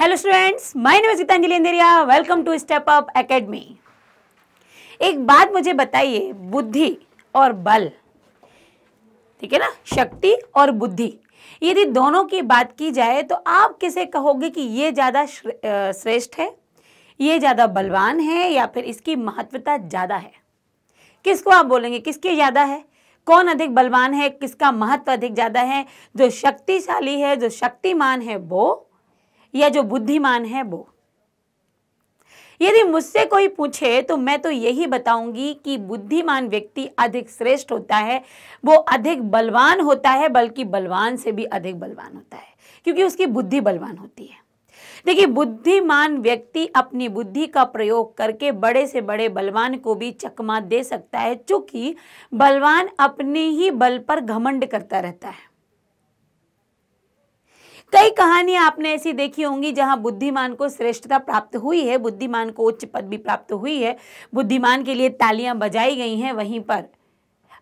hello students my name Geetanjali Andheria welcome to step up academy एक बात मुझे बताइए बुद्धि और बल ठीक है ना शक्ति और बुद्धि यदि दोनों की बात की जाए तो आप किसे कहोगे कि ये ज़्यादा श्रेष्ठ है ये ज़्यादा बलवान है या फिर इसकी महत्वता ज़्यादा है किसको आप बोलेंगे किसकी ज़्यादा है कौन अधिक बलवान है किसका महत्व अधिक ज़्यादा है जो शक्तिशाली है जो शक्तिमान है वो या जो बुद्धिमान है वो यदि मुझसे कोई पूछे तो मैं तो यही बताऊंगी कि बुद्धिमान व्यक्ति अधिक श्रेष्ठ होता है वो अधिक बलवान होता है बल्कि बलवान से भी अधिक बलवान होता है क्योंकि उसकी बुद्धि बलवान होती है देखिए बुद्धिमान व्यक्ति अपनी बुद्धि का प्रयोग करके बड़े से बड़े बलवान को भी चकमा दे सकता है क्योंकि बलवान अपने ही बल पर घमंड करता रहता है कई कहानियां आपने ऐसी देखी होंगी जहां बुद्धिमान को श्रेष्ठता प्राप्त हुई है बुद्धिमान को उच्च पद भी प्राप्त हुई है बुद्धिमान के लिए तालियां बजाई गई हैं वहीं पर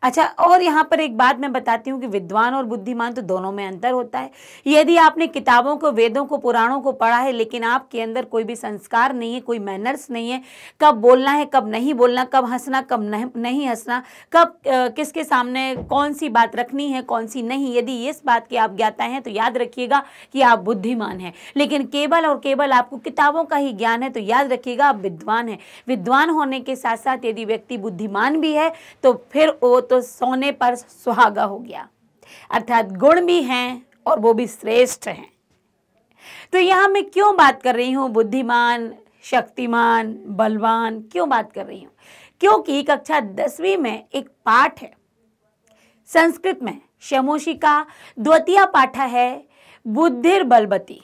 अच्छा और यहाँ पर एक बात मैं बताती हूँ कि विद्वान और बुद्धिमान तो दोनों में अंतर होता है यदि आपने किताबों को वेदों को पुराणों को पढ़ा है लेकिन आपके अंदर कोई भी संस्कार नहीं है कोई मैनर्स नहीं है कब बोलना है कब नहीं बोलना कब हंसना कब नहीं हंसना कब किसके सामने कौन सी बात रखनी है कौन सी नहीं यदि इस बात की आप ज्ञाता हैं तो याद रखिएगा कि आप बुद्धिमान हैं लेकिन केवल और केवल आपको किताबों का ही ज्ञान है तो याद रखिएगा आप विद्वान हैं विद्वान होने के साथ साथ यदि व्यक्ति बुद्धिमान भी है तो फिर वो तो सोने पर सुहागा हो गया अर्थात गुण भी हैं और वो भी श्रेष्ठ हैं तो यहां मैं क्यों बात कर रही हूं बुद्धिमान शक्तिमान बलवान क्यों बात कर रही हूं क्योंकि कक्षा दसवीं में एक पाठ है संस्कृत में का द्वितीय पाठा है बुद्धिर बलवती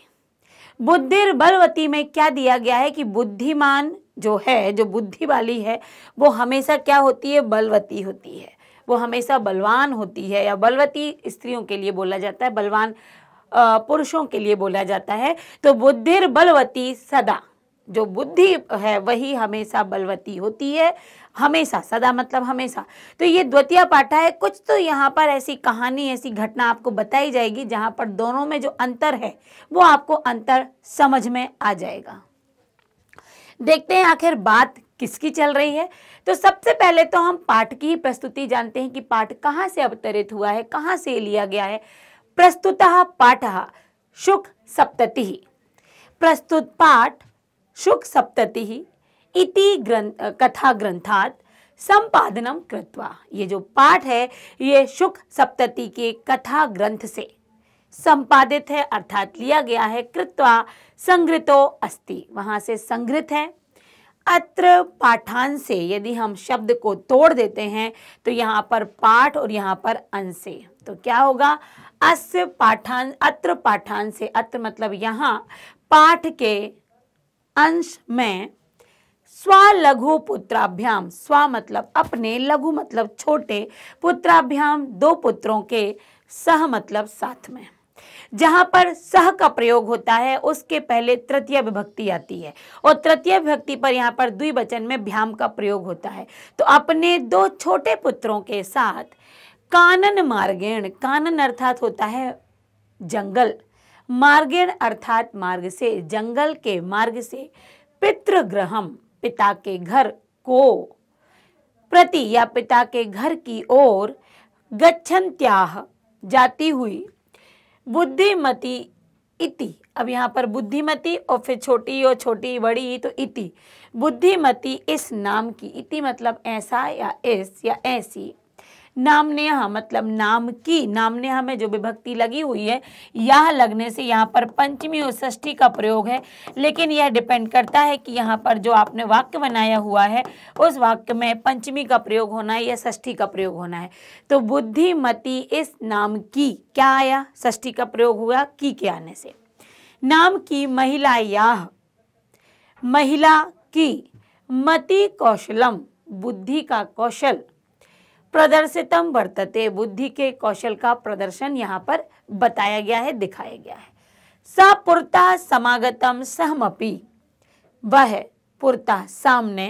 बुद्धिर बलवती में क्या दिया गया है कि बुद्धिमान जो है जो बुद्धि वाली है वो हमेशा क्या होती है बलवती होती है वो हमेशा बलवान होती है या बलवती स्त्रियों के लिए बोला जाता है बलवान पुरुषों के लिए बोला जाता है तो बुद्धिर बलवती सदा जो बुद्धि है वही हमेशा बलवती होती है हमेशा सदा मतलब हमेशा तो ये द्वितीय पाठा है कुछ तो यहाँ पर ऐसी कहानी ऐसी घटना आपको बताई जाएगी जहाँ पर दोनों में जो अंतर है वो आपको अंतर समझ में आ जाएगा देखते हैं आखिर बात किसकी चल रही है तो सबसे पहले तो हम पाठ की प्रस्तुति जानते हैं कि पाठ कहाँ से अवतरित हुआ है कहाँ से लिया गया है प्रस्तुत पाठ शुक सप्तति प्रस्तुत पाठ शुक सप्तति इति ग्रंथ कथा ग्रंथात संपादनम कृत्वा ये जो पाठ है ये शुक सप्तति के कथा ग्रंथ से संपादित है अर्थात लिया गया है कृत्वा संग्रतो अस्ति वहाँ से संग्रहित है अत्र पाठान से यदि हम शब्द को तोड़ देते हैं तो यहाँ पर पाठ और यहाँ पर अन से तो क्या होगा अस पाठान अत्र पाठान से अत्र मतलब यहाँ पाठ के अंश में स्वलघु पुत्राभ्याम स्व मतलब अपने लघु मतलब छोटे पुत्राभ्याम दो पुत्रों के सह मतलब साथ में जहां पर सह का प्रयोग होता है उसके पहले तृतीय विभक्ति आती है और तृतीय विभक्ति पर यहाँ पर द्विवचन में भ्याम का प्रयोग होता है तो अपने दो छोटे पुत्रों के साथ कानन मार्गेण कानन अर्थात होता है जंगल मार्गेण अर्थात मार्ग से जंगल के मार्ग से पितृग्रहम पिता के घर को प्रति या पिता के घर की ओर गच्छन्त्याह जाती हुई बुद्धिमती इति अब यहाँ पर बुद्धिमती और फिर छोटी और छोटी बड़ी तो इति बुद्धिमती इस नाम की इति मतलब ऐसा या इस या ऐसी नामनेहा मतलब नाम की नामनेहा में जो विभक्ति लगी हुई है यह लगने से यहाँ पर पंचमी और षष्ठी का प्रयोग है लेकिन यह डिपेंड करता है कि यहाँ पर जो आपने वाक्य बनाया हुआ है उस वाक्य में पंचमी का प्रयोग होना है या षष्ठी का प्रयोग होना है तो बुद्धिमती इस नाम की क्या आया षष्ठी का प्रयोग हुआ की के आने से नाम की महिला यह महिला की मति कौशलम बुद्धि का कौशल प्रदर्शितम वर्तते बुद्धि के कौशल का प्रदर्शन यहाँ पर बताया गया है दिखाया गया है सपुरता समागतम सहमपी वह पुरता सामने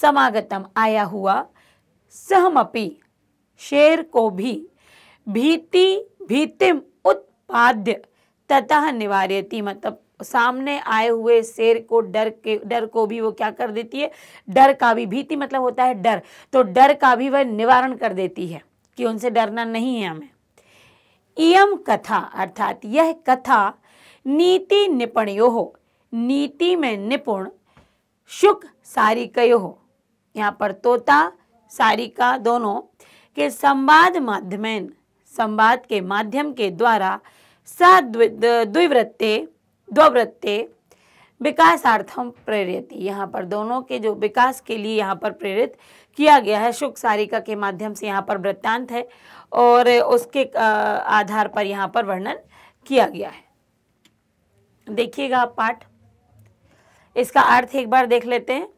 समागतम आया हुआ सहमपी शेर को भी भीति भीतिम उत्पाद्य तथा निवार्यति मतलब सामने आए हुए शेर को डर के डर को भी वो क्या कर देती है डर का भी भीति मतलब होता है डर तो डर का भी वह निवारण कर देती है कि उनसे डरना नहीं है हमें इम कथा अर्थात यह कथा नीति निपणयो हो नीति में निपुण शुक सारिकयो हो यहाँ पर तोता सारिका दोनों के संवाद माध्यम संवाद के माध्यम के द्वारा सा द्विवृत्ते द्ववृत्ते विकासार्थम प्रेरित यहाँ पर दोनों के जो विकास के लिए यहाँ पर प्रेरित किया गया है शुक सारिका के माध्यम से यहाँ पर वृत्तांत है और उसके आधार पर यहाँ पर वर्णन किया गया है देखिएगा आप पाठ इसका अर्थ एक बार देख लेते हैं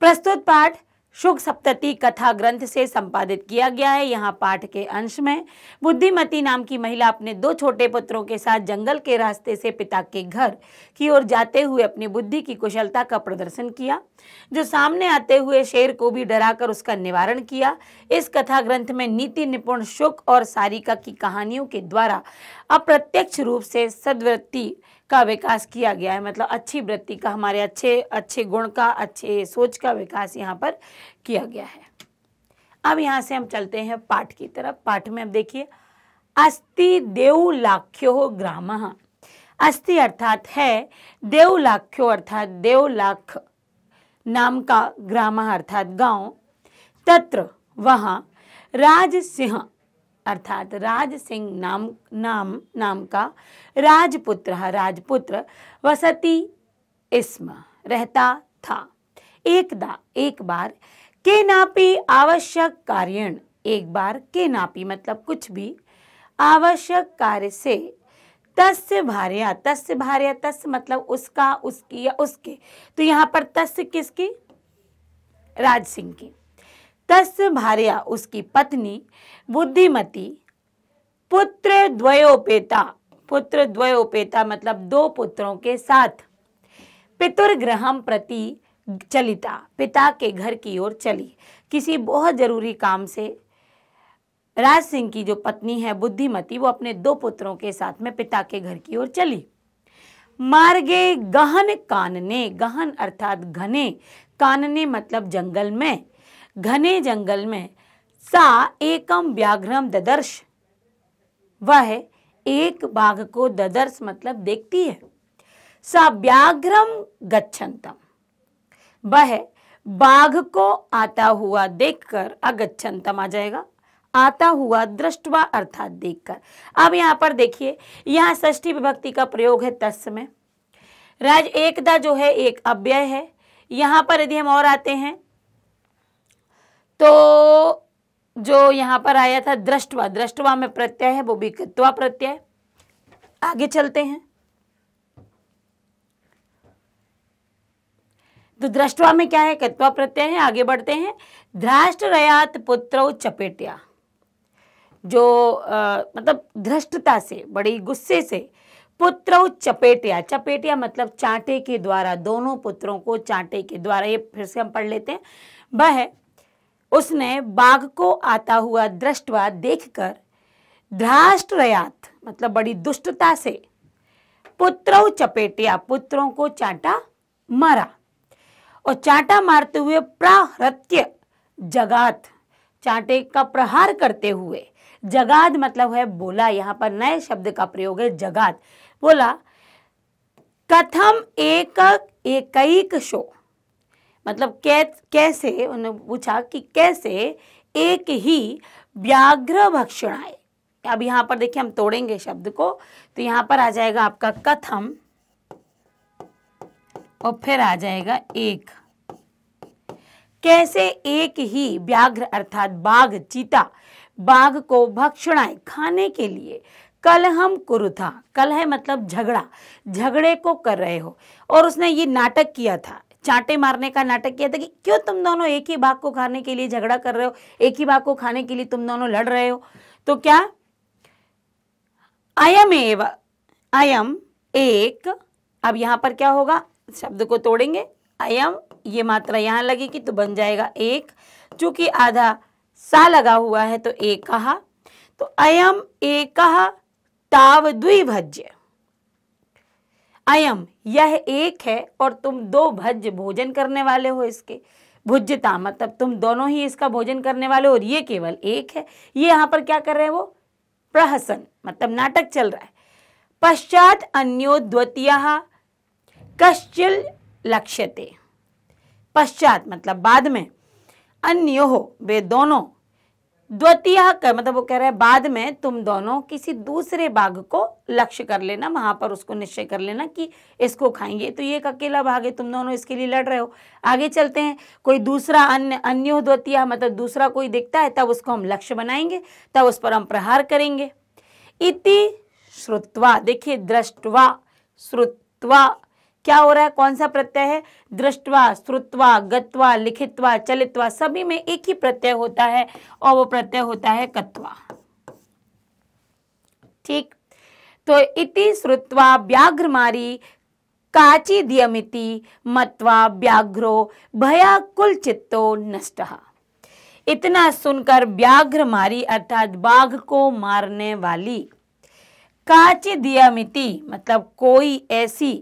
प्रस्तुत पाठ शुक सप्तती कथा ग्रंथ से संपादित किया गया है यहाँ पाठ के अंश में बुद्धिमती नाम की महिला अपने दो छोटे पुत्रों के साथ जंगल के रास्ते से पिता के घर की ओर जाते हुए अपनी बुद्धि की कुशलता का प्रदर्शन किया जो सामने आते हुए शेर को भी डराकर उसका निवारण किया इस कथा ग्रंथ में नीति निपुण शुक और सारिका की कहानियों के द्वारा अप्रत्यक्ष रूप से सदवृत्ति का विकास किया गया है मतलब अच्छी वृत्ति का हमारे अच्छे अच्छे गुण का अच्छे सोच का विकास यहाँ पर किया गया है अब यहाँ से हम चलते हैं पाठ की तरफ पाठ में अब देखिए अस्ति देव लाख्यो ग्राम अस्थि अर्थात है देवलाख्यो अर्थात देवलाख नाम का ग्राम अर्थात गांव तत्र वहाँ राज सिंह अर्थात राज सिंह नाम नाम नाम का राजपुत्र राजपुत्र वसती इसम रहता था एकदा एक बार के नापी आवश्यक कार्यण एक बार के नापी मतलब कुछ भी आवश्यक कार्य से तस्य भार्या तस्य भार्या तस्य मतलब उसका उसकी या उसके तो यहाँ पर तस्य किसकी राज सिंह की तस् भार्या उसकी पत्नी बुद्धिमती पुत्र द्वयोपेता पुत्र द्वयोपेता मतलब दो पुत्रों के साथ पितुर्ग्रहम प्रति चलिता पिता के घर की ओर चली किसी बहुत जरूरी काम से राज सिंह की जो पत्नी है बुद्धिमती वो अपने दो पुत्रों के साथ में पिता के घर की ओर चली मार्गे गहन कानने गहन अर्थात घने कानने मतलब जंगल में घने जंगल में सा एकम व्याघ्रम ददर्श वह एक बाघ को ददर्श मतलब देखती है सा व्याघ्रम गच्छन्तम वह बाघ को आता हुआ देखकर अगच्छन्तम आ जाएगा आता हुआ दृष्टवा अर्थात देखकर अब यहां पर देखिए यहां षष्ठी विभक्ति का प्रयोग है तस् में राज एकदा जो है एक अव्यय है यहां पर यदि हम और आते हैं तो जो यहाँ पर आया था दृष्टवा दृष्टवा में प्रत्यय है वो भी कृत्वा प्रत्यय आगे चलते हैं तो दृष्टवा में क्या है कत्वा प्रत्यय है आगे बढ़ते हैं ध्राष्ट रयात पुत्र चपेटिया जो आ, मतलब ध्रष्टता से बड़ी गुस्से से पुत्र चपेटिया चपेटिया मतलब चांटे के द्वारा दोनों पुत्रों को चांटे के द्वारा ये फिर से हम पढ़ लेते हैं वह उसने बाघ को आता हुआ दृष्टवा देखकर धृष्टयात मतलब बड़ी दुष्टता से पुत्रों चपेटिया पुत्रों को चाटा मारा और चाटा मारते हुए प्राहृत्य जगात चाटे का प्रहार करते हुए जगाद मतलब है बोला यहां पर नए शब्द का प्रयोग है जगात बोला कथम एक एक शो मतलब कै कैसे उन्होंने पूछा कि कैसे एक ही व्याघ्र भक्षणाए अब यहाँ पर देखिए हम तोड़ेंगे शब्द को तो यहाँ पर आ जाएगा आपका कथम और फिर आ जाएगा एक कैसे एक ही व्याघ्र अर्थात बाघ चीता बाघ को भक्षणाए खाने के लिए कल हम कुरु था कल है मतलब झगड़ा झगड़े को कर रहे हो और उसने ये नाटक किया था चाटे मारने का नाटक किया था कि क्यों तुम दोनों एक ही बाघ को खाने के लिए झगड़ा कर रहे हो एक ही बाघ को खाने के लिए तुम दोनों लड़ रहे हो तो क्या अयम एव अयम एक अब यहां पर क्या होगा शब्द को तोड़ेंगे अयम ये मात्रा यहां लगेगी तो बन जाएगा एक चूंकि आधा सा लगा हुआ है तो एक कहा तो अयम एक कहा ताव द्विभज्य अयम यह एक है और तुम दो भज भोजन करने वाले हो इसके भुजता मतलब तुम दोनों ही इसका भोजन करने वाले हो और ये केवल एक है ये यहाँ पर क्या कर रहे हैं वो प्रहसन मतलब नाटक चल रहा है पश्चात अन्यो द्वितीय कश्चिल लक्ष्यते पश्चात मतलब बाद में अन्यो वे दोनों द्वितीय कर मतलब वो कह रहे हैं बाद में तुम दोनों किसी दूसरे बाघ को लक्ष्य कर लेना वहां पर उसको निश्चय कर लेना कि इसको खाएंगे तो ये एक अकेला भाग है तुम दोनों इसके लिए लड़ रहे हो आगे चलते हैं कोई दूसरा अन्य अन्य द्वितीय मतलब दूसरा कोई दिखता है तब उसको हम लक्ष्य बनाएंगे तब उस पर हम प्रहार करेंगे इति श्रुत्वा देखिए दृष्टवा श्रुत्वा क्या हो रहा है कौन सा प्रत्यय है दृष्टवा श्रुतवा गत्वा लिखित्वा चलित्वा सभी में एक ही प्रत्यय होता है और वो प्रत्यय होता है कत्वा ठीक तो इति व्याघ्र मारी काची दियमिति मत्वा व्याघ्रो भया कुल चित्तो नष्ट इतना सुनकर व्याघ्र मारी अर्थात बाघ को मारने वाली काची दियमिति मतलब कोई ऐसी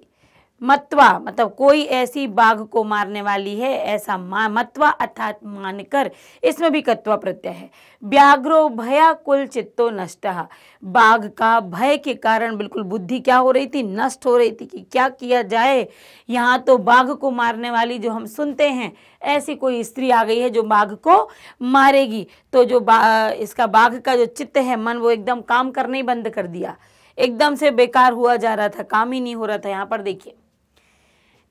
मत्वा मतलब कोई ऐसी बाघ को मारने वाली है ऐसा मा मत्वा अर्थात मानकर इसमें भी कत्वा प्रत्यय है व्याघ्रो भया कुल चित्तो नष्ट बाघ का भय के कारण बिल्कुल बुद्धि क्या हो रही थी नष्ट हो रही थी कि क्या किया जाए यहाँ तो बाघ को मारने वाली जो हम सुनते हैं ऐसी कोई स्त्री आ गई है जो बाघ को मारेगी तो जो बा, इसका बाघ का जो चित्त है मन वो एकदम काम करने ही बंद कर दिया एकदम से बेकार हुआ जा रहा था काम ही नहीं हो रहा था यहाँ पर देखिए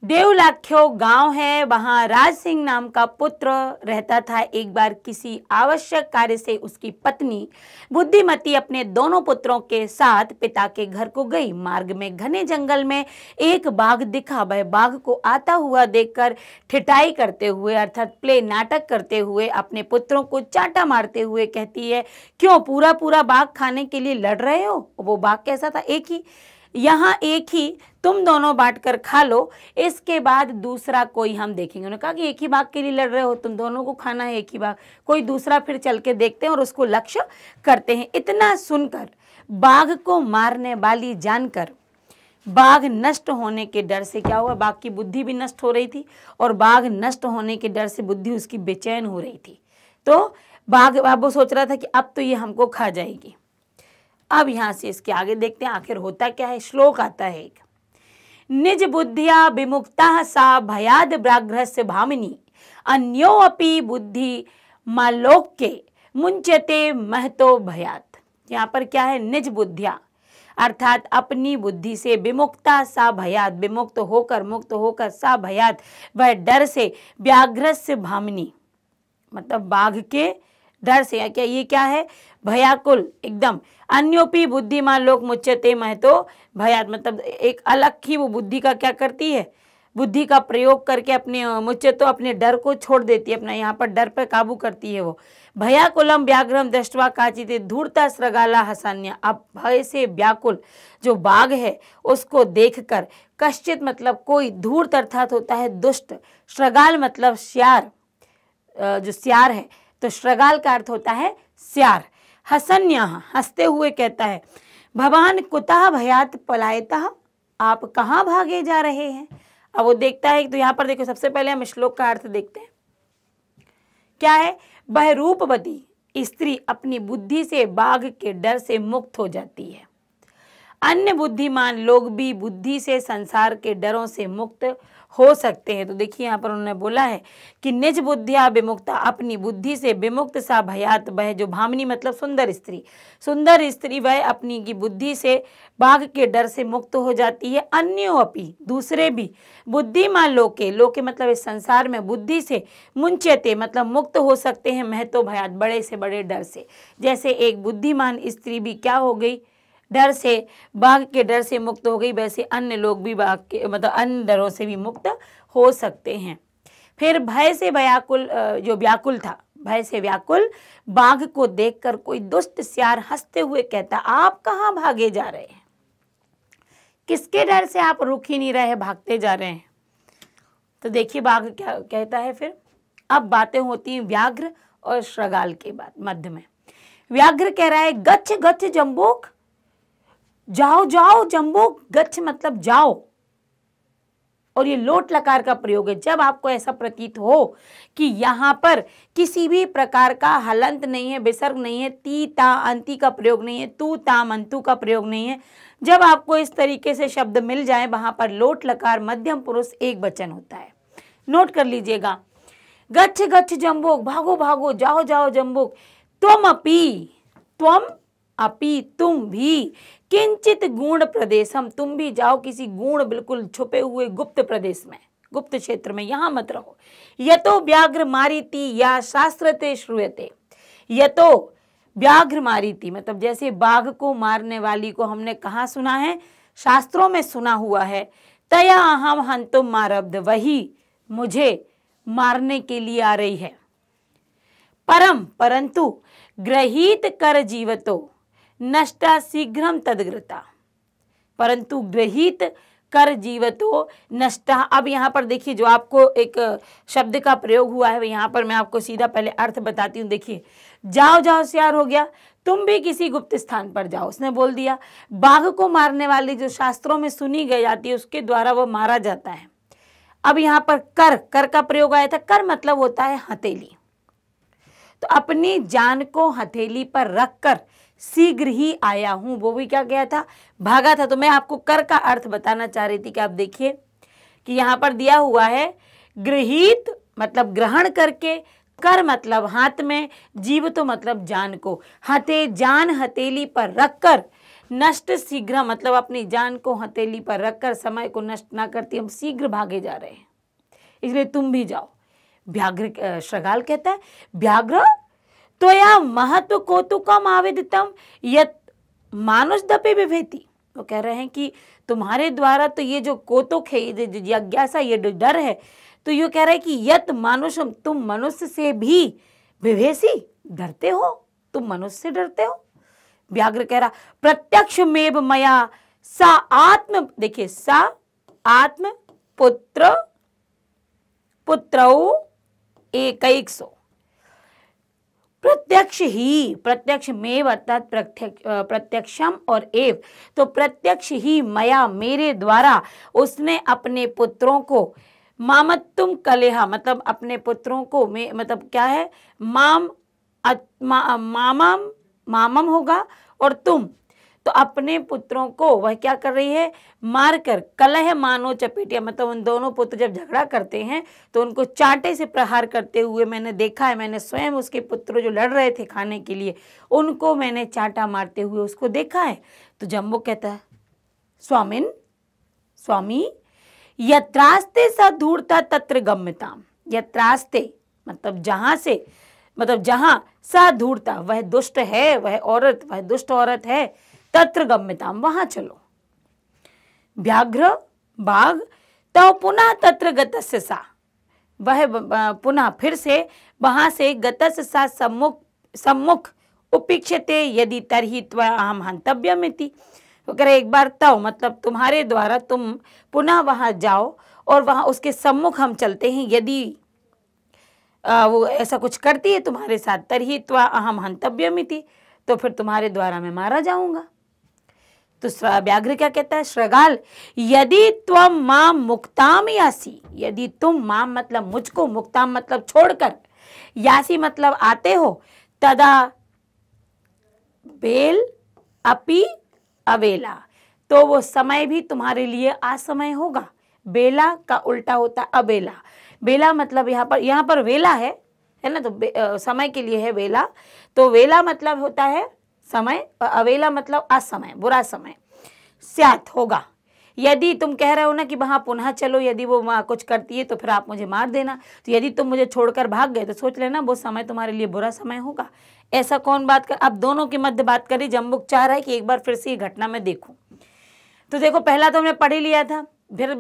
देवलाख्यो गांव है वहां राज सिंह नाम का पुत्र रहता था एक बार किसी आवश्यक कार्य से उसकी पत्नी बुद्धिमती अपने दोनों पुत्रों के साथ पिता के घर को गई मार्ग में घने जंगल में एक बाघ दिखा वह बाघ को आता हुआ देखकर ठिठाई करते हुए अर्थात प्ले नाटक करते हुए अपने पुत्रों को चाटा मारते हुए कहती है क्यों पूरा पूरा बाघ खाने के लिए लड़ रहे हो वो बाघ कैसा था एक ही यहाँ एक ही तुम दोनों बांट कर खा लो इसके बाद दूसरा कोई हम देखेंगे उन्होंने कहा कि एक ही भाग के लिए लड़ रहे हो तुम दोनों को खाना है एक ही बाग कोई दूसरा फिर चल के देखते हैं और उसको लक्ष्य करते हैं इतना सुनकर बाघ को मारने वाली जानकर बाघ नष्ट होने के डर से क्या हुआ बाघ की बुद्धि भी नष्ट हो रही थी और बाघ नष्ट होने के डर से बुद्धि उसकी बेचैन हो रही थी तो बाघ अब वो सोच रहा था कि अब तो ये हमको खा जाएगी अब यहाँ से इसके आगे देखते हैं आखिर होता क्या है श्लोक आता है एक निज बुद्धिया विमुक्ता सा भयाद व्याघ्रस्य भामिनी अन्योपि बुद्धि मालोक्य मुंचते महतो भयात यहाँ पर क्या है निज बुद्धिया अर्थात अपनी बुद्धि से विमुक्ता सा भयात विमुक्त होकर मुक्त होकर सा भयात वह डर से व्याघ्रस्य भामिनी मतलब बाघ के धर्ष से क्या ये क्या है भयाकुल एकदम अन्योपी बुद्धिमान लोक मुच्चते महतो भयात मतलब एक अलग ही वो बुद्धि का क्या करती है बुद्धि का प्रयोग करके अपने मुझसे तो अपने डर को छोड़ देती है अपना यहाँ पर डर पर काबू करती है वो भयाकुलम व्याघ्रम दृष्टवा काचित धूर्ता श्रगाला हसान्य अब भय से व्याकुल जो बाघ है उसको देखकर कश्चित मतलब कोई धूर्त अर्थात होता है दुष्ट श्रगाल मतलब श्यार जो श्यार है तो श्रगाल का अर्थ होता है स्यार हसन यहाँ हंसते हुए कहता है भवान कुतः भयात पलायता आप कहाँ भागे जा रहे हैं अब वो देखता है तो यहाँ पर देखो सबसे पहले हम श्लोक का अर्थ देखते हैं क्या है बहरूपवती स्त्री अपनी बुद्धि से बाघ के डर से मुक्त हो जाती है अन्य बुद्धिमान लोग भी बुद्धि से संसार के डरों से मुक्त हो सकते हैं तो देखिए यहाँ पर उन्होंने बोला है कि निज बुद्धिया विमुक्ता अपनी बुद्धि से विमुक्त सा भयात वह जो भामनी मतलब सुंदर स्त्री सुंदर स्त्री वह अपनी की बुद्धि से बाघ के डर से मुक्त हो जाती है अन्यों अपी दूसरे भी बुद्धिमान लोके लोके मतलब इस संसार में बुद्धि से मुंचेते मतलब मुक्त हो सकते हैं महत्व भयात बड़े से बड़े डर से जैसे एक बुद्धिमान स्त्री भी क्या हो गई डर से बाघ के डर से मुक्त हो गई वैसे अन्य लोग भी बाघ के मतलब अन्य डरों से भी मुक्त हो सकते हैं फिर भय से व्याकुल जो व्याकुल था भय से व्याकुल बाघ को देखकर कोई दुष्ट सियार हंसते हुए कहता आप कहाँ भागे जा रहे हैं किसके डर से आप रुक ही नहीं रहे भागते जा रहे हैं तो देखिए बाघ क्या कहता है फिर अब बातें होती हैं व्याघ्र और श्रगाल के बाद मध्य में व्याघ्र कह रहा है गच्छ गच्छ जम्बूक जाओ जाओ जंबो गच्छ मतलब जाओ और ये लोट लकार का प्रयोग है जब आपको ऐसा प्रतीत हो कि यहां पर किसी भी प्रकार का हलंत नहीं है विसर्ग नहीं है ती ता अंति का प्रयोग नहीं है तू ता मंतु का प्रयोग नहीं है जब आपको इस तरीके से शब्द मिल जाए वहां पर लोट लकार मध्यम पुरुष एक बचन होता है नोट कर लीजिएगा गच्छ गच्छ जम्बुक भागो भागो जाओ जाओ जम्बुक तुम अपी तुम अपी तुम भी किंचित गुण प्रदेश हम तुम भी जाओ किसी गुण बिल्कुल छुपे हुए गुप्त प्रदेश में गुप्त क्षेत्र में यहां मत रहो यतो व्याघ्र मारीति या शास्त्रते श्रूयते यतो व्याघ्र मारीति मतलब जैसे बाघ को मारने वाली को हमने कहा सुना है शास्त्रों में सुना हुआ है तया अहम हंतु मारब्ध वही मुझे मारने के लिए आ रही है परम परंतु ग्रहित कर जीवतो नष्ट शीघ्र तदग्रता परंतु गृहित कर जीवतो नष्ट अब यहाँ पर देखिए जो आपको एक शब्द का प्रयोग हुआ है यहाँ पर मैं आपको सीधा पहले अर्थ बताती हूँ देखिए जाओ जाओ सियार हो गया तुम भी किसी गुप्त स्थान पर जाओ उसने बोल दिया बाघ को मारने वाली जो शास्त्रों में सुनी गई जाती है उसके द्वारा वो मारा जाता है अब यहाँ पर कर कर का प्रयोग आया था कर मतलब होता है हथेली तो अपनी जान को हथेली पर रख कर शीघ्र ही आया हूं वो भी क्या गया था भागा था तो मैं आपको कर का अर्थ बताना चाह रही थी कि आप देखिए कि यहां पर दिया हुआ है गृहित मतलब ग्रहण करके कर मतलब हाथ में जीव तो मतलब जान को हते जान हथेली पर रखकर नष्ट शीघ्र मतलब अपनी जान को हथेली पर रखकर समय को नष्ट ना करती हम शीघ्र भागे जा रहे हैं इसलिए तुम भी जाओ व्याघ्र श्रगाल कहता है व्याघ्र त्वया महत्व कौतुकम आवेदितम यत दपे विभेति वो कह रहे हैं कि तुम्हारे द्वारा तो ये जो कौतुक है ये जिज्ञासा ये जो डर है तो ये कह रहे हैं कि यत मानुषम तुम मनुष्य से भी विभेसी डरते हो तुम मनुष्य से डरते हो व्याघ्र कह रहा प्रत्यक्ष मेव मया सा आत्म देखिए सा आत्म पुत्र पुत्रौ एक सौ प्रत्यक्ष ही प्रत्यक्ष मेव अर्थात प्रत्यक्ष प्रत्यक्षम और एव तो प्रत्यक्ष ही मया मेरे द्वारा उसने अपने पुत्रों को मामत्तुम कलेहा मतलब अपने पुत्रों को मे मतलब क्या है माम मा, मामम मामम होगा और तुम तो अपने पुत्रों को वह क्या कर रही है मारकर कलह मानो चपेटिया मतलब उन दोनों पुत्र जब झगड़ा करते हैं तो उनको चांटे से प्रहार करते हुए मैंने देखा है मैंने स्वयं उसके पुत्र जो लड़ रहे थे खाने के लिए उनको मैंने चांटा मारते हुए उसको देखा है तो जम्बो कहता है स्वामिन स्वामी यत्रास्ते स धूर्ता तत्र गम्यताम यत्रास्ते मतलब जहां से मतलब जहां सा धूर्ता वह दुष्ट है वह औरत वह दुष्ट औरत है तत्र गम्यताम वहां चलो व्याघ्र बाघ तव पुनः तत्र गतस्य सा वह पुनः फिर से वहां से गतस्य सा सम्मुख सम्मुख उपेक्षते यदि तरही त्वा अहम हंतव्यमिति वो तो करे एक बार तव मतलब तुम्हारे द्वारा तुम पुनः वहाँ जाओ और वहाँ उसके सम्मुख हम चलते हैं यदि आ, वो ऐसा कुछ करती है तुम्हारे साथ तरही त्वा अहम हंतव्यमिति तो फिर तुम्हारे द्वारा मैं मारा जाऊँगा तो व्याघ्र क्या कहता है श्रगाल यदि तुम माम मुक्ताम यासी यदि तुम माम मतलब मुझको मुक्ताम मतलब छोड़कर यासी मतलब आते हो तदा बेल अपि अवेला तो वो समय भी तुम्हारे लिए असमय होगा बेला का उल्टा होता है अबेला बेला मतलब यहाँ पर यहाँ पर वेला है है ना तो समय के लिए है वेला तो वेला मतलब होता है समय अवेला मतलब असमय बुरा समय स्यात होगा यदि तुम कह रहे हो ना कि वहाँ पुनः चलो यदि वो वहाँ कुछ करती है तो फिर आप मुझे मार देना तो यदि तुम मुझे छोड़कर भाग गए तो सोच लेना वो समय तुम्हारे लिए बुरा समय होगा ऐसा कौन बात कर अब दोनों के मध्य बात करी जम्बुक चाह रहा है कि एक बार फिर से ये घटना में देखूँ तो देखो पहला तो हमने पढ़ ही लिया था फिर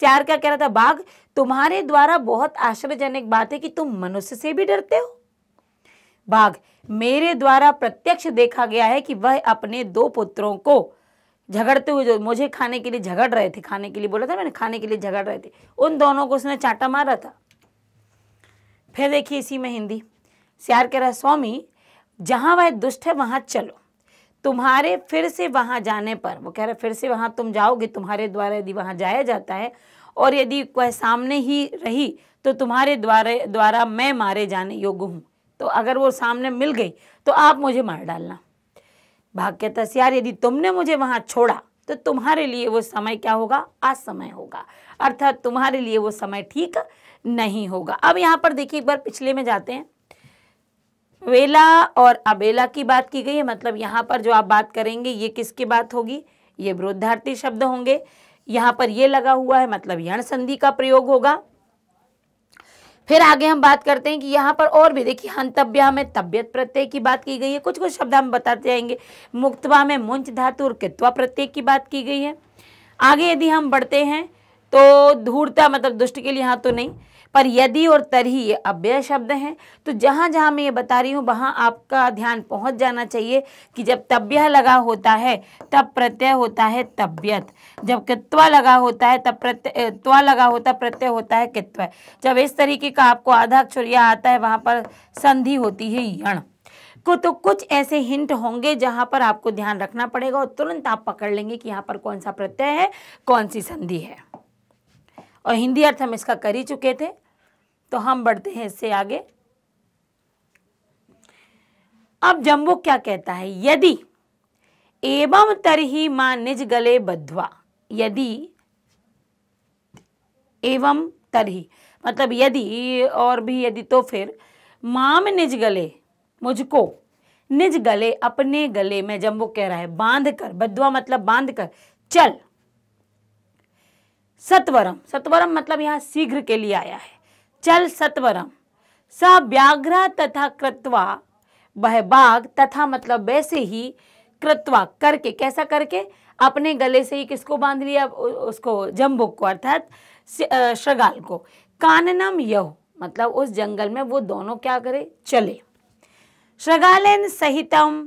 श्यार क्या कह रहा था बाघ तुम्हारे द्वारा बहुत आश्चर्यजनक बात है कि तुम मनुष्य से भी डरते हो भाग मेरे द्वारा प्रत्यक्ष देखा गया है कि वह अपने दो पुत्रों को झगड़ते हुए जो मुझे खाने के लिए झगड़ रहे थे खाने के लिए बोला था मैंने खाने के लिए झगड़ रहे थे उन दोनों को उसने चांटा मारा था फिर देखिए इसी में हिंदी सियार कह रहा स्वामी जहाँ वह दुष्ट है वहाँ चलो तुम्हारे फिर से वहाँ जाने पर वो कह रहा फिर से वहाँ तुम जाओगे तुम्हारे द्वारा यदि वहाँ जाया जाता है और यदि वह सामने ही रही तो तुम्हारे द्वारा द्वारा मैं मारे जाने योग्य हूँ तो अगर वो सामने मिल गई तो आप मुझे मार डालना भाग कहता यार यदि तुमने मुझे वहाँ छोड़ा तो तुम्हारे लिए वो समय क्या होगा असमय होगा अर्थात तुम्हारे लिए वो समय ठीक नहीं होगा अब यहाँ पर देखिए एक बार पिछले में जाते हैं वेला और अबेला की बात की गई है मतलब यहाँ पर जो आप बात करेंगे ये किसकी बात होगी ये विरोधार्थी शब्द होंगे यहाँ पर ये लगा हुआ है मतलब यण संधि का प्रयोग होगा फिर आगे हम बात करते हैं कि यहाँ पर और भी देखिए हंतव्या में तब्यत प्रत्यय की बात की गई है कुछ कुछ शब्द हम बताते जाएंगे मुक्तवा में मुंच धातु और कितवा प्रत्यय की बात की गई है आगे यदि हम बढ़ते हैं तो धूर्ता मतलब दुष्ट के लिए यहाँ तो नहीं पर यदि और तरही ये अव्यय शब्द हैं तो जहाँ जहाँ मैं ये बता रही हूँ वहाँ आपका ध्यान पहुँच जाना चाहिए कि जब तब्यह लगा होता है तब प्रत्यय होता है तब्यत जब कित्वा लगा होता है तब प्रत्यय त्वा लगा होता प्रत्यय होता है कित्व जब इस तरीके का आपको आधा अक्षर यह आता है वहाँ पर संधि होती है यण को तो कुछ ऐसे हिंट होंगे जहाँ पर आपको ध्यान रखना पड़ेगा और तुरंत आप पकड़ लेंगे कि यहाँ पर कौन सा प्रत्यय है कौन सी संधि है और हिंदी अर्थ हम इसका कर ही चुके थे तो हम बढ़ते हैं इससे आगे अब जम्बू क्या कहता है यदि एवं तरही मां निज गले बद्धवा यदि एवं तरही मतलब यदि और भी यदि तो फिर माम निज गले मुझको निज गले अपने गले में जम्बू कह रहा है बांध कर बधवा मतलब बांध कर चल सत्वरम सत्वरम मतलब यहाँ शीघ्र के लिए आया है चल सत्वरम स व्याघ्र तथा कृत्वा वह बाघ तथा मतलब वैसे ही कृत्वा करके कैसा करके अपने गले से ही किसको बांध लिया उसको जम्बुक को अर्थात श्रगाल को काननम यह मतलब उस जंगल में वो दोनों क्या करे चले श्रगालेन सहितम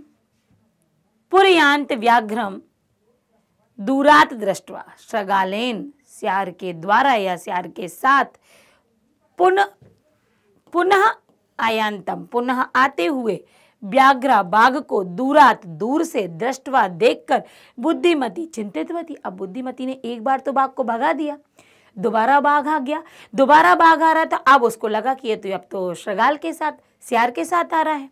पुरयांत व्याघ्रम दूरात दृष्टवा श्रगालेन सियार के द्वारा या सियार के साथ पुनः पुनः आयांतम पुनः आते हुए व्याघ्रा बाघ को दूरात दूर से दृष्टवा देखकर बुद्धिमती चिंतितवती अब बुद्धिमती ने एक बार तो बाघ को भगा दिया दोबारा बाघ आ गया दोबारा बाघ आ रहा था अब उसको लगा कि ये तो अब तो श्रगाल के साथ सियार के साथ आ रहा है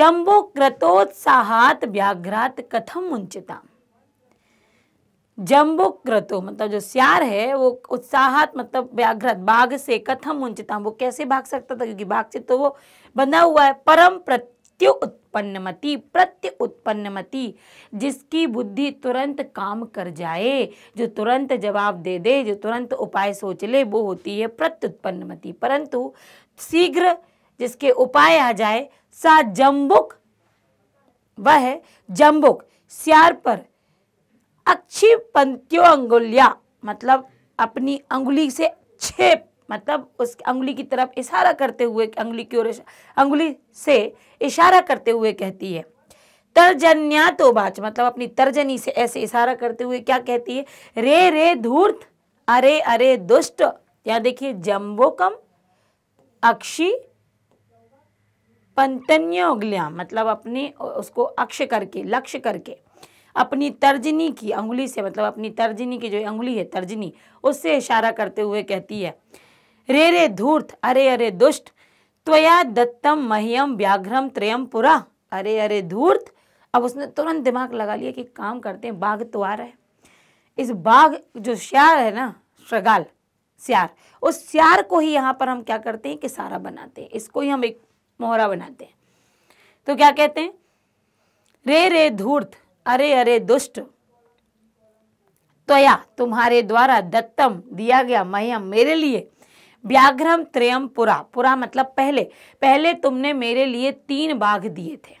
जम्बो क्रतोत्साहत व्याघ्रात कथम मुंचिताम जम्बुक्रतो मतलब जो श्यार है वो उत्साहत मतलब व्याघ्रत बाघ से कथम उंचता वो कैसे भाग सकता था क्योंकि बाघ से तो वो बंधा हुआ है परम प्रत्यु प्रत्यु उत्पन्न मती जिसकी बुद्धि तुरंत काम कर जाए जो तुरंत जवाब दे दे जो तुरंत उपाय सोच ले वो होती है प्रत्युत्पन्न मती परंतु शीघ्र जिसके उपाय आ जाए सा जम्बुक वह जम्बुक श्यार पर अच्छी पंक्तियों अंगुलिया मतलब अपनी अंगुली से छेप मतलब उस अंगुली की तरफ इशारा करते हुए अंगुली की ओर अंगुली से इशारा करते हुए कहती है तर्जन्या तो बाच मतलब अपनी तर्जनी से ऐसे इशारा करते हुए क्या कहती है रे रे धूर्त अरे अरे दुष्ट यहाँ देखिए जम्बो कम अक्षी पंतन्योगलिया मतलब अपने उसको अक्ष करके लक्ष्य करके अपनी तर्जनी की अंगुली से मतलब अपनी तर्जनी की जो अंगुली है तर्जनी उससे इशारा करते हुए कहती है रे रे धूर्त अरे अरे दुष्ट त्वया दत्तम मह्यम व्याघ्रम त्रयम पुरा अरे अरे धूर्त अब उसने तुरंत दिमाग लगा लिया कि काम करते हैं बाघ तो आ रहा है इस बाघ जो श्यार है ना श्रगाल श्यार उस श्यार को ही यहाँ पर हम क्या करते हैं कि सारा बनाते हैं इसको ही हम एक मोहरा बनाते हैं तो क्या कहते हैं रे रे धूर्त अरे अरे दुष्ट त्वया तुम्हारे द्वारा दत्तम दिया गया मह्यम मेरे लिए व्याघ्रम त्रयम पुरा पुरा मतलब पहले पहले तुमने मेरे लिए तीन बाघ दिए थे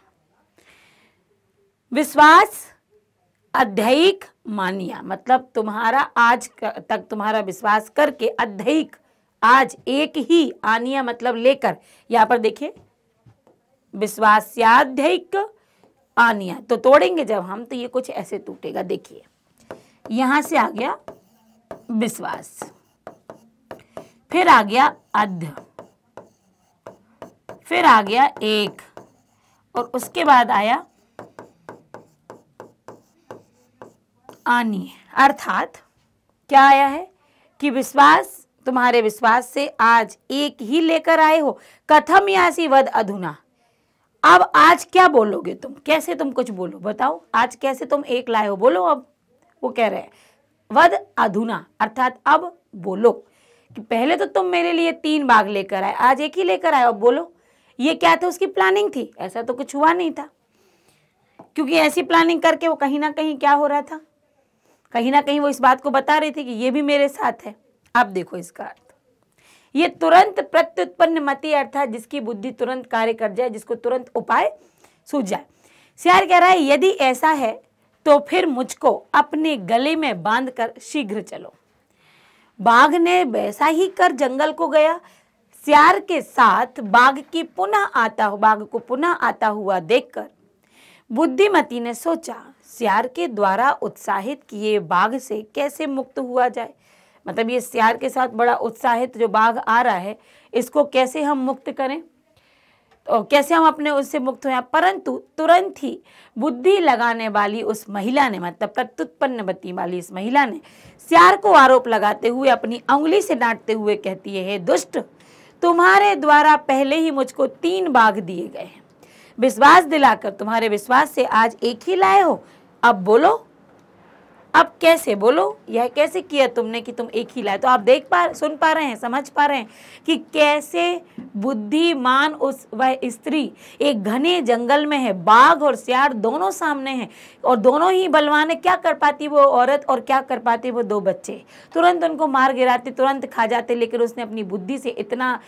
विश्वास अध्ययिक मानिया मतलब तुम्हारा आज तक तुम्हारा विश्वास करके अध्ययिक आज एक ही आनिया मतलब लेकर यहां पर देखिए विश्वास्याध्ययिक आनिया तो तोड़ेंगे जब हम तो ये कुछ ऐसे टूटेगा देखिए यहां से आ गया विश्वास फिर आ गया अध फिर आ गया एक और उसके बाद आया आनी अर्थात क्या आया है कि विश्वास तुम्हारे विश्वास से आज एक ही लेकर आए हो कथम यासी वध अधुना अब आज क्या बोलोगे तुम कैसे तुम कुछ बोलो बताओ आज कैसे तुम एक लाए हो बोलो अब वो कह रहे हैं वद अधूना अर्थात अब बोलो कि पहले तो तुम मेरे लिए तीन बाघ लेकर आए आज एक ही लेकर आए अब बोलो ये क्या था उसकी प्लानिंग थी ऐसा तो कुछ हुआ नहीं था क्योंकि ऐसी प्लानिंग करके वो कहीं ना कहीं क्या हो रहा था कहीं ना कहीं वो इस बात को बता रही थी कि ये भी मेरे साथ है आप देखो इसका ये तुरंत प्रत्युत्पन्न मति अर्थात जिसकी बुद्धि तुरंत कार्य कर जाए जिसको तुरंत उपाय सूझ जाए सियार कह रहा है यदि ऐसा है तो फिर मुझको अपने गले में बांध कर शीघ्र चलो बाघ ने वैसा ही कर जंगल को गया सियार के साथ बाघ की पुनः आता हो बाघ को पुनः आता हुआ देखकर बुद्धिमती ने सोचा सियार के द्वारा उत्साहित किए बाघ से कैसे मुक्त हुआ जाए मतलब ये सियार के साथ बड़ा उत्साहित जो बाघ आ रहा है इसको कैसे हम मुक्त करें तो कैसे हम अपने उससे मुक्त हुए परंतु तुरंत ही बुद्धि लगाने वाली उस महिला ने मतलब प्रत्युत्पन्न बत्ती वाली इस महिला ने सियार को आरोप लगाते हुए अपनी उंगली से डांटते हुए कहती है हे दुष्ट तुम्हारे द्वारा पहले ही मुझको तीन बाघ दिए गए हैं विश्वास दिलाकर तुम्हारे विश्वास से आज एक ही लाए हो अब बोलो अब कैसे बोलो यह कैसे किया तुमने कि तुम एक ही लाए तो आप देख पा सुन पा रहे हैं समझ पा रहे हैं कि कैसे बुद्धिमान उस वह स्त्री एक घने जंगल में है बाघ और सियार दोनों सामने हैं और दोनों ही बलवान है क्या कर पाती वो औरत और क्या कर पाती वो दो बच्चे तुरंत उनको मार गिराते तुरंत खा जाते लेकिन उसने अपनी बुद्धि से इतना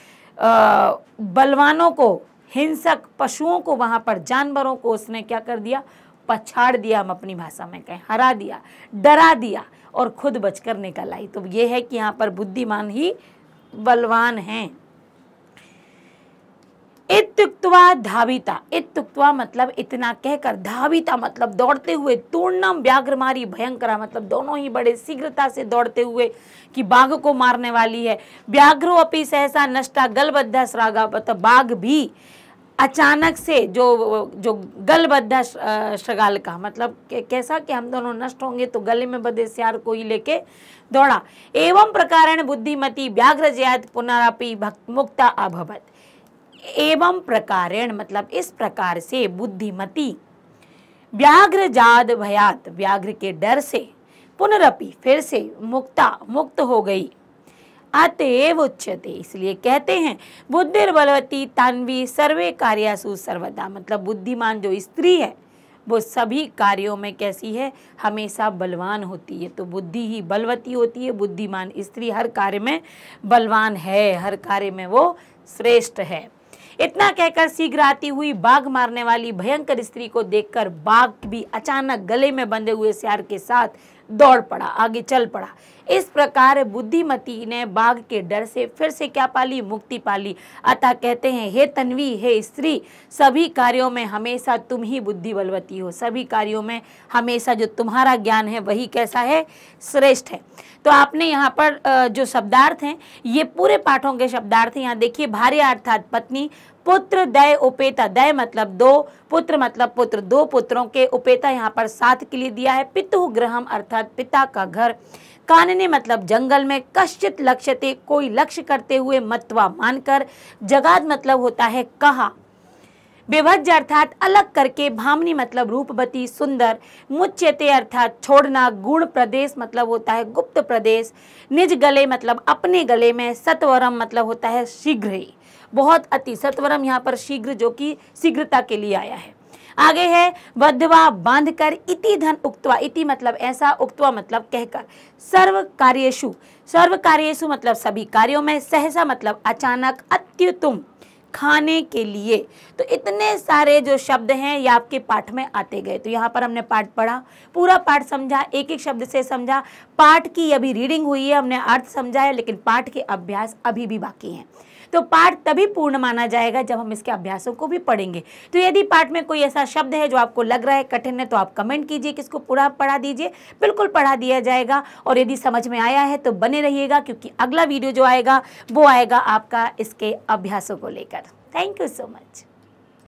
बलवानों को हिंसक पशुओं को वहाँ पर जानवरों को उसने क्या कर दिया पछाड़ दिया हम अपनी भाषा में कहें हरा दिया डरा दिया और खुद बचकर निकल आई तो ये है कि यहाँ पर बुद्धिमान ही बलवान हैं इतुक्तवा धाविता इतुक्तवा मतलब इतना कहकर धाविता मतलब दौड़ते हुए तूर्णम व्याघ्रमारी भयंकरा मतलब दोनों ही बड़े शीघ्रता से दौड़ते हुए कि बाघ को मारने वाली है व्याघ्रो अपी सहसा नष्टा गलबद्धा श्रागा मतलब बाघ भी अचानक से जो जो गल बद्धा शगाल का मतलब कैसा कि हम दोनों नष्ट होंगे तो गले में बदे सियार को ही लेके दौड़ा एवं प्रकार बुद्धिमती व्याघ्र जयात पुनरापि भक्त मुक्ता अभवत एवं प्रकार मतलब इस प्रकार से बुद्धिमती व्याघ्र जाद भयात व्याघ्र के डर से पुनरअपि फिर से मुक्ता मुक्त हो गई अतएव उच्यते इसलिए कहते हैं बुद्धिर्बलवती बलवती सर्वे कार्यासु सर्वदा मतलब बुद्धिमान जो स्त्री है वो सभी कार्यों में कैसी है हमेशा बलवान होती है तो बुद्धि ही बलवती होती है बुद्धिमान स्त्री हर कार्य में बलवान है हर कार्य में वो श्रेष्ठ है इतना कहकर शीघ्र आती हुई बाघ मारने वाली भयंकर स्त्री को देखकर बाघ भी अचानक गले में बंधे हुए सियार के साथ दौड़ पड़ा आगे चल पड़ा इस प्रकार बुद्धिमती ने बाघ के डर से फिर से क्या पाली मुक्ति पाली अतः कहते हैं हे तन्वी हे स्त्री सभी कार्यों में हमेशा तुम ही बुद्धि बलवती हो सभी कार्यों में हमेशा जो तुम्हारा ज्ञान है वही कैसा है श्रेष्ठ है तो आपने यहाँ पर जो शब्दार्थ हैं ये पूरे पाठों के शब्दार्थ यहाँ देखिए भार्य अर्थात पत्नी पुत्र दय उपेता दय मतलब दो पुत्र मतलब पुत्र दो पुत्रों के उपेता यहाँ पर साथ के लिए दिया है पितु ग्रहम अर्थात पिता का घर कानने मतलब जंगल में कश्चित लक्ष्यते कोई लक्ष्य करते हुए मतवा मानकर जगाद मतलब होता है कहा विभज अर्थात अलग करके भामनी मतलब रूपवती सुंदर मुच्यते अर्थात छोड़ना गुण प्रदेश मतलब होता है गुप्त प्रदेश निज गले मतलब अपने गले में सत्वरम मतलब होता है शीघ्र ही बहुत अति सत्वरम यहाँ पर शीघ्र जो कि शीघ्रता के लिए आया है आगे है बद्धवा बांध कर इति धन उक्तवा इति मतलब ऐसा उक्तवा मतलब कहकर सर्व कार्येशु सर्व कार्येशु मतलब सभी कार्यों में सहसा मतलब अचानक अत्युतम खाने के लिए तो इतने सारे जो शब्द हैं ये आपके पाठ में आते गए तो यहाँ पर हमने पाठ पढ़ा पूरा पाठ समझा एक एक शब्द से समझा पाठ की अभी रीडिंग हुई है हमने अर्थ समझा है लेकिन पाठ के अभ्यास अभी भी बाकी हैं तो पाठ तभी पूर्ण माना जाएगा जब हम इसके अभ्यासों को भी पढ़ेंगे तो यदि पाठ में कोई ऐसा शब्द है जो आपको लग रहा है कठिन है तो आप कमेंट कीजिए किसको पूरा पढ़ा दीजिए बिल्कुल पढ़ा दिया जाएगा और यदि समझ में आया है तो बने रहिएगा क्योंकि अगला वीडियो जो आएगा वो आएगा आपका इसके अभ्यासों को लेकर थैंक यू सो मच